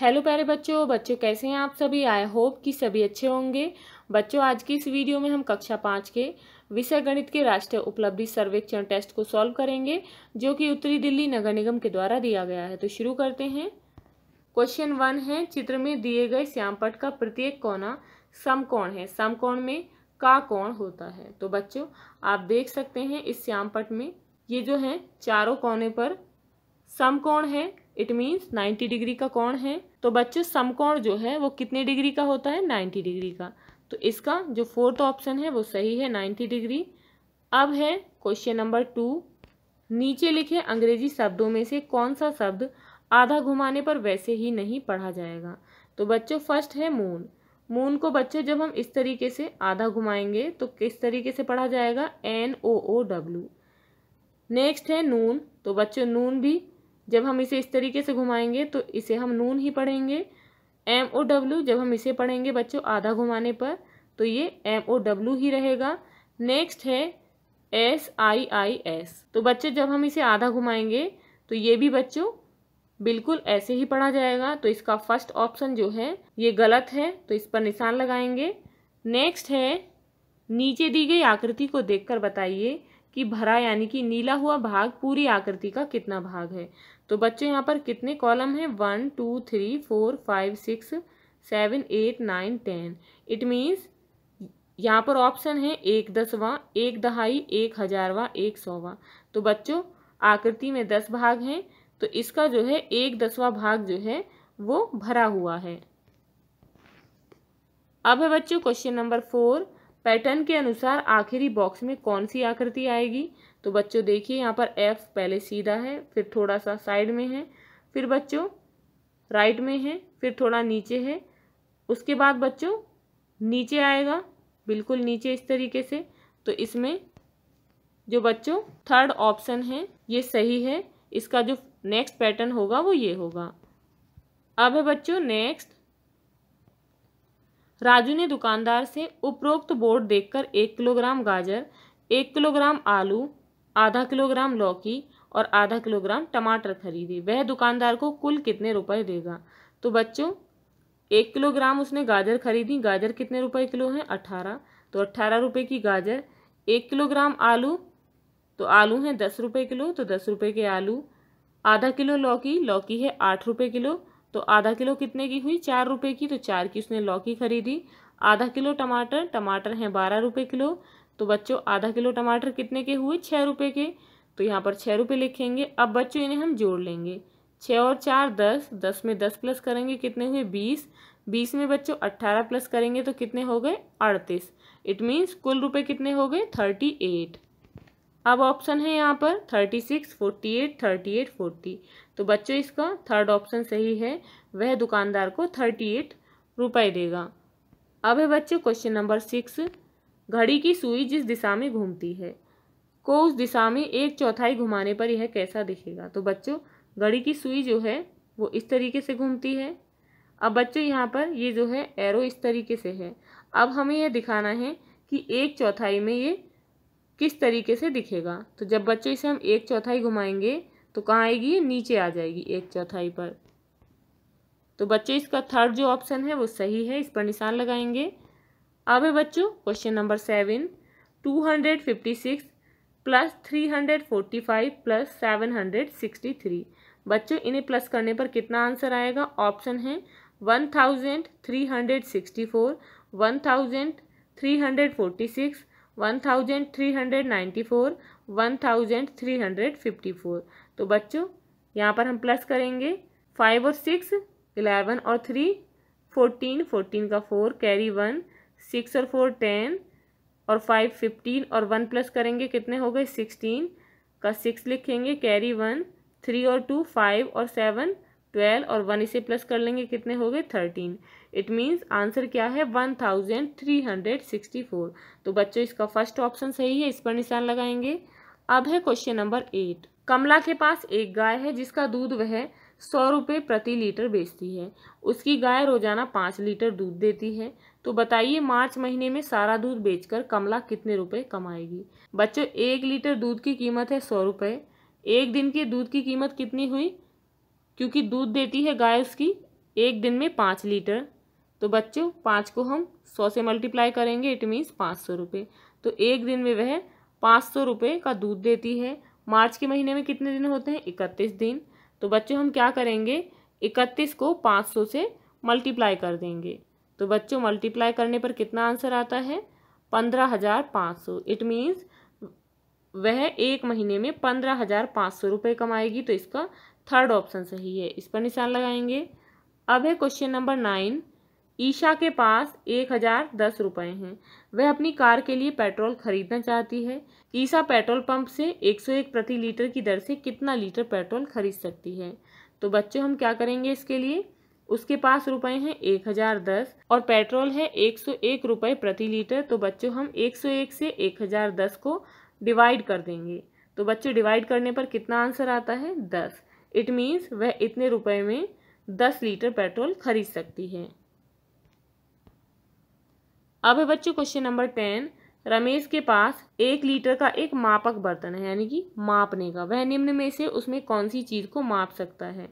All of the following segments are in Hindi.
हेलो प्यारे बच्चों बच्चों कैसे हैं आप सभी आई होप कि सभी अच्छे होंगे बच्चों आज की इस वीडियो में हम कक्षा पाँच के विषय गणित के राष्ट्रीय उपलब्धि सर्वेक्षण टेस्ट को सॉल्व करेंगे जो कि उत्तरी दिल्ली नगर निगम के द्वारा दिया गया है तो शुरू करते हैं क्वेश्चन वन है चित्र में दिए गए श्यामपट का प्रत्येक कोना समकोण है समकोण में का कोण होता है तो बच्चों आप देख सकते हैं इस श्यामपट में ये जो है चारों कोने पर समकोण है इट मीन्स 90 डिग्री का कोण है तो बच्चों समकोण जो है वो कितने डिग्री का होता है 90 डिग्री का तो इसका जो फोर्थ ऑप्शन है वो सही है 90 डिग्री अब है क्वेश्चन नंबर टू नीचे लिखे अंग्रेजी शब्दों में से कौन सा शब्द आधा घुमाने पर वैसे ही नहीं पढ़ा जाएगा तो बच्चों फर्स्ट है मून मून को बच्चों जब हम इस तरीके से आधा घुमाएंगे तो किस तरीके से पढ़ा जाएगा N O O W next है नून तो बच्चों नून भी जब हम इसे इस तरीके से घुमाएंगे तो इसे हम नून ही पढ़ेंगे एम ओ डब्ल्यू जब हम इसे पढ़ेंगे बच्चों आधा घुमाने पर तो ये एम ओ डब्ल्यू ही रहेगा नेक्स्ट है एस आई आई एस तो बच्चे जब हम इसे आधा घुमाएंगे तो ये भी बच्चों बिल्कुल ऐसे ही पढ़ा जाएगा तो इसका फर्स्ट ऑप्शन जो है ये गलत है तो इस पर निशान लगाएंगे नेक्स्ट है नीचे दी गई आकृति को देखकर बताइए कि भरा यानी कि नीला हुआ भाग पूरी आकृति का कितना भाग है तो बच्चों यहाँ पर कितने कॉलम हैं one two three four five six seven eight nine ten it means यहाँ पर ऑप्शन है एक दसवा एक दहाई एक हजारवा एक सौवा तो बच्चों आकृति में दस भाग हैं तो इसका जो है एक दसवा भाग जो है वो भरा हुआ है अब है बच्चों क्वेश्चन नंबर फोर पैटर्न के अनुसार आखिरी बॉक्स में कौन सी आकृति आएगी तो बच्चों देखिए यहाँ पर एफ पहले सीधा है फिर थोड़ा सा साइड में है फिर बच्चों राइट में है फिर थोड़ा नीचे है उसके बाद बच्चों नीचे आएगा बिल्कुल नीचे इस तरीके से तो इसमें जो बच्चों थर्ड ऑप्शन है ये सही है इसका जो नेक्स्ट पैटर्न होगा वो ये होगा अब है बच्चों नेक्स्ट राजू ने दुकानदार से उपरोक्त बोर्ड देखकर एक किलोग्राम गाजर एक किलोग्राम आलू आधा किलोग्राम लौकी और आधा किलोग्राम टमाटर खरीदे वह दुकानदार को कुल कितने रुपए देगा तो बच्चों एक किलोग्राम उसने गाजर खरीदी गाजर कितने रुपए किलो है अट्ठारह तो अट्ठारह रुपये की गाजर एक किलोग्राम आलू तो आलू हैं दस रुपये किलो तो दस रुपये के आलू आधा किलो लौकी लौकी है आठ रुपये किलो तो आधा किलो कितने की हुई चार रुपये की तो चार की उसने लौकी खरीदी आधा किलो टमाटर टमाटर हैं बारह रुपये किलो तो बच्चों आधा किलो टमाटर कितने के हुए छः रुपये के तो यहाँ पर छः रुपये लिखेंगे अब बच्चों इन्हें हम जोड़ लेंगे छः और चार दस दस में दस प्लस करेंगे कितने हुए बीस बीस में बच्चों अट्ठारह प्लस करेंगे तो कितने हो गए अड़तीस इट मीन्स कुल रुपये कितने हो गए थर्टी एट अब ऑप्शन है यहाँ पर thirty six forty eight thirty eight forty तो बच्चों इसका थर्ड ऑप्शन सही है वह दुकानदार को थर्टी एट रुपये देगा अब है बच्चों क्वेश्चन नंबर सिक्स घड़ी की सुई जिस दिशा में घूमती है को उस दिशा में एक चौथाई घुमाने पर यह कैसा दिखेगा तो बच्चों घड़ी की सुई जो है वो इस तरीके से घूमती है अब बच्चों यहाँ पर ये जो है एरो इस तरीके से है अब हमें यह दिखाना है कि एक चौथाई में ये किस तरीके से दिखेगा तो जब बच्चों इसे हम एक चौथाई घुमाएंगे तो कहाँ आएगी नीचे आ जाएगी एक चौथाई पर तो बच्चे इसका थर्ड जो ऑप्शन है वो सही है इस पर निशान लगाएंगे अब है बच्चों question number seven two hundred fifty six plus three hundred forty five plus seven hundred sixty three बच्चों इन्हें प्लस करने पर कितना आंसर आएगा ऑप्शन है one thousand three hundred sixty four one thousand three hundred forty six one thousand three hundred ninety four one thousand three hundred fifty four तो बच्चों यहाँ पर हम प्लस करेंगे फाइव और सिक्स इलेवन और थ्री फोर्टीन फोर्टीन का फोर कैरी वन सिक्स और फोर टेन और फाइव फिफ्टीन और वन प्लस करेंगे कितने हो गए सिक्सटीन का सिक्स लिखेंगे कैरी वन थ्री और टू फाइव और सेवन ट्वेल्व और वन इसे प्लस कर लेंगे कितने हो गए थर्टीन इट मीन्स आंसर क्या है one thousand three hundred sixty four तो बच्चों इसका फर्स्ट ऑप्शन सही है इस पर निशान लगाएंगे अब है क्वेश्चन नंबर एट कमला के पास एक गाय है जिसका दूध वह सौ रुपये प्रति लीटर बेचती है उसकी गाय रोजाना पाँच लीटर दूध देती है तो बताइए मार्च महीने में सारा दूध बेचकर कमला कितने रुपए कमाएगी बच्चों एक लीटर दूध की कीमत है सौ रुपये एक दिन के दूध की कीमत कितनी हुई क्योंकि दूध देती है गाय उसकी एक दिन में पाँच लीटर तो बच्चों पाँच को हम सौ से मल्टीप्लाई करेंगे इट मीन्स पाँच सौ रुपये तो एक दिन में वह पाँच सौ रुपये का दूध देती है मार्च के महीने में कितने दिन होते हैं इकतीस दिन तो बच्चों हम क्या करेंगे इकतीस को पाँच सौ से मल्टीप्लाई कर देंगे तो बच्चों मल्टीप्लाई करने पर कितना आंसर आता है पंद्रह हज़ार पाँच सौ इट मीन्स वह एक महीने में पंद्रह हज़ार पाँच सौ रुपये कमाएगी तो इसका थर्ड ऑप्शन सही है इस पर निशान लगाएंगे अब है क्वेश्चन नंबर नाइन ईशा के पास एक हज़ार दस रुपये हैं वह अपनी कार के लिए पेट्रोल खरीदना चाहती है ईशा पेट्रोल पंप से एक सौ एक प्रति लीटर की दर से कितना लीटर पेट्रोल खरीद सकती है तो बच्चों हम क्या करेंगे इसके लिए उसके पास रुपए हैं एक हजार दस और पेट्रोल है एक सौ एक रुपये प्रति लीटर तो बच्चों हम एक सौ एक से एक हजार दस को डिवाइड कर देंगे तो बच्चों डिवाइड करने पर कितना आंसर आता है दस इट मीन्स वह इतने रुपए में दस लीटर पेट्रोल खरीद सकती है अब है बच्चों क्वेश्चन नंबर टेन रमेश के पास एक लीटर का एक मापक बर्तन है यानी कि मापने का वह निम्न में से उसमें कौन सी चीज़ को माप सकता है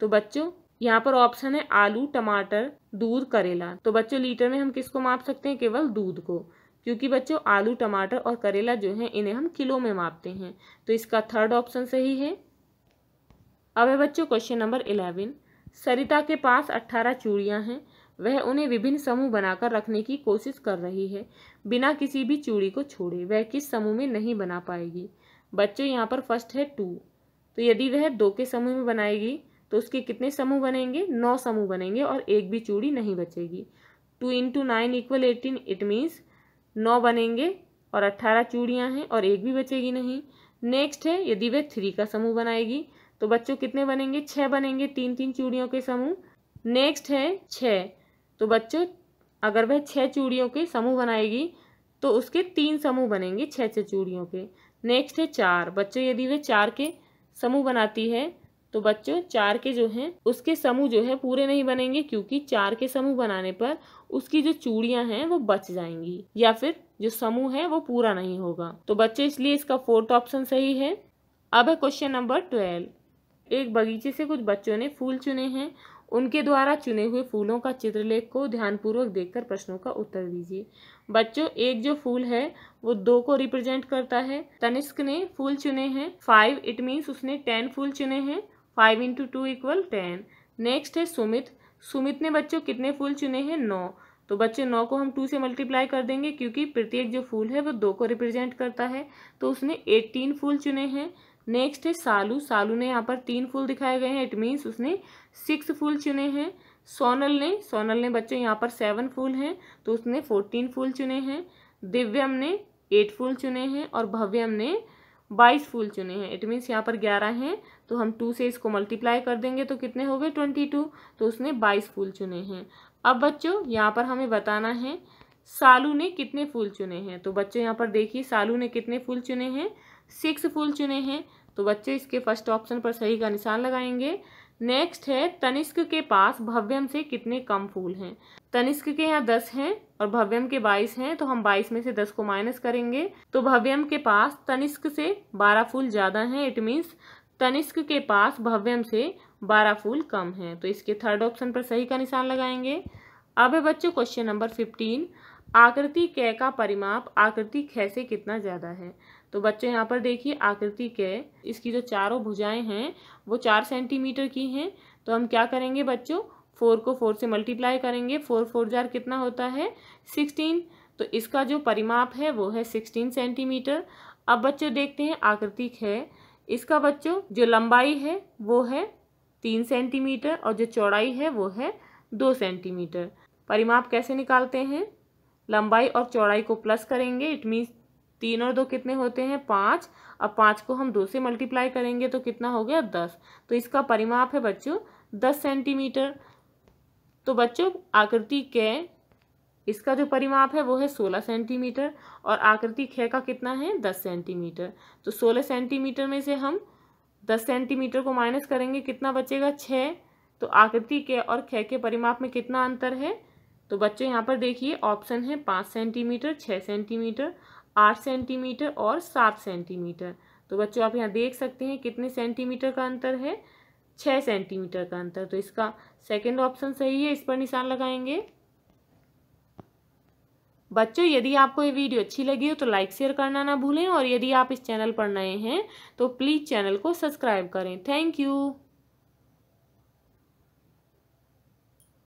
तो बच्चों यहाँ पर ऑप्शन है आलू टमाटर दूध करेला तो बच्चों लीटर में हम किसको माप सकते हैं केवल दूध को क्योंकि बच्चों आलू टमाटर और करेला जो है इन्हें हम किलो में मापते हैं तो इसका थर्ड ऑप्शन सही है अब है बच्चों क्वेश्चन नंबर इलेवन सरिता के पास अट्ठारह चूड़ियाँ हैं वह उन्हें विभिन्न समूह बनाकर रखने की कोशिश कर रही है बिना किसी भी चूड़ी को छोड़े वह किस समूह में नहीं बना पाएगी बच्चों यहाँ पर फर्स्ट है टू तो यदि वह दो के समूह में बनाएगी तो उसके कितने समूह बनेंगे नौ समूह बनेंगे और एक भी चूड़ी नहीं बचेगी two into nine equal eighteen it means नौ बनेंगे और अट्ठारह चूड़ियाँ हैं और एक भी बचेगी नहीं नेक्स्ट है यदि वे थ्री का समूह बनाएगी तो बच्चों कितने बनेंगे छः बनेंगे तीन तीन चूड़ियों के समूह नेक्स्ट है छः तो बच्चों अगर वह छः चूड़ियों के समूह बनाएगी तो उसके तीन समूह बनेंगे छः छः चूड़ियों के नेक्स्ट है चार बच्चों यदि वे चार के समूह बनाती है तो बच्चों चार के जो हैं उसके समूह जो है पूरे नहीं बनेंगे क्योंकि चार के समूह बनाने पर उसकी जो चूड़ियां हैं वो बच जाएंगी या फिर जो समूह है वो पूरा नहीं होगा तो बच्चों इसलिए इसका फोर्थ ऑप्शन सही है अब है क्वेश्चन नंबर ट्वेल्व एक बगीचे से कुछ बच्चों ने फूल चुने हैं उनके द्वारा चुने हुए फूलों का चित्रलेख को ध्यानपूर्वक देखकर प्रश्नों का उत्तर दीजिए बच्चों एक जो फूल है वो दो को रिप्रेजेंट करता है तनिष्क ने फूल चुने हैं फाइव इट मीन्स उसने टेन फूल चुने हैं five into two equal ten next है सुमित सुमित ने बच्चों कितने फूल चुने हैं नौ तो बच्चे नौ को हम टू से मल्टीप्लाई कर देंगे क्योंकि प्रत्येक जो फूल है वो दो को रिप्रेजेंट करता है तो उसने एटीन फूल चुने हैं नेक्स्ट है सालू सालू ने यहाँ पर तीन फूल दिखाए गए हैं इट मीन्स उसने सिक्स फूल चुने हैं सोनल ने सोनल ने बच्चों यहाँ पर सेवन फूल हैं तो उसने फोर्टीन फूल चुने हैं दिव्यम ने एट फूल चुने हैं और भव्यम ने बाईस फूल चुने हैं इट मीन्स यहाँ पर ग्यारह हैं तो हम टू से इसको मल्टीप्लाई कर देंगे तो कितने हो गए ट्वेंटी टू तो उसने बाईस फूल चुने हैं अब बच्चों यहाँ पर हमें बताना है सालू ने कितने फूल चुने हैं तो बच्चों यहाँ पर देखिए सालू ने कितने फूल चुने हैं सिक्स फूल चुने हैं तो बच्चे इसके फर्स्ट ऑप्शन पर सही का निशान लगाएंगे नेक्स्ट है तनिष्क के पास भव्यम से कितने कम फूल हैं तनिष्क के यहाँ दस हैं और भव्यम के बाईस हैं तो हम बाईस में से दस को माइनस करेंगे तो भव्यम के पास तनिष्क से बारह फूल ज़्यादा हैं इट मीन्स तनिष्क के पास भव्यम से बारह फूल कम हैं तो इसके थर्ड ऑप्शन पर सही का निशान लगाएंगे अब है बच्चों क्वेश्चन नंबर फिफ्टीन आकृति कै का परिमाप आकृति खै से कितना ज़्यादा है तो बच्चों यहाँ पर देखिए आकृति के इसकी जो चारों भुजाएं हैं वो चार सेंटीमीटर की हैं तो हम क्या करेंगे बच्चों फोर को फोर से मल्टीप्लाई करेंगे फोर फोर जार कितना होता है सिक्सटीन तो इसका जो परिमाप है वो है सिक्सटीन सेंटीमीटर अब बच्चों देखते हैं आकृति है इसका बच्चों जो लंबाई है वो है तीन सेंटीमीटर और जो चौड़ाई है वो है दो सेंटीमीटर परिमाप कैसे निकालते हैं लंबाई और चौड़ाई को प्लस करेंगे इट मीन्स तीन और दो कितने होते हैं पाँच अब पाँच को हम दो से मल्टीप्लाई करेंगे तो कितना हो गया दस तो इसका परिमाप है बच्चों दस सेंटीमीटर तो बच्चों आकृति के इसका जो परिमाप है वो है सोलह सेंटीमीटर और आकृति खे का कितना है दस सेंटीमीटर तो सोलह सेंटीमीटर में से हम दस सेंटीमीटर को माइनस करेंगे कितना बचेगा छः तो आकृति के और खे के परिमाप में कितना अंतर है तो बच्चों यहाँ पर देखिए ऑप्शन है पाँच सेंटीमीटर छः सेंटीमीटर आठ सेंटीमीटर और सात सेंटीमीटर तो बच्चों आप यहाँ देख सकते हैं कितने सेंटीमीटर का अंतर है छः सेंटीमीटर का अंतर तो इसका सेकंड ऑप्शन सही है इस पर निशान लगाएंगे बच्चों यदि आपको ये वीडियो अच्छी लगी हो तो लाइक शेयर करना ना भूलें और यदि आप इस चैनल पर नए हैं तो प्लीज़ चैनल को सब्सक्राइब करें थैंक यू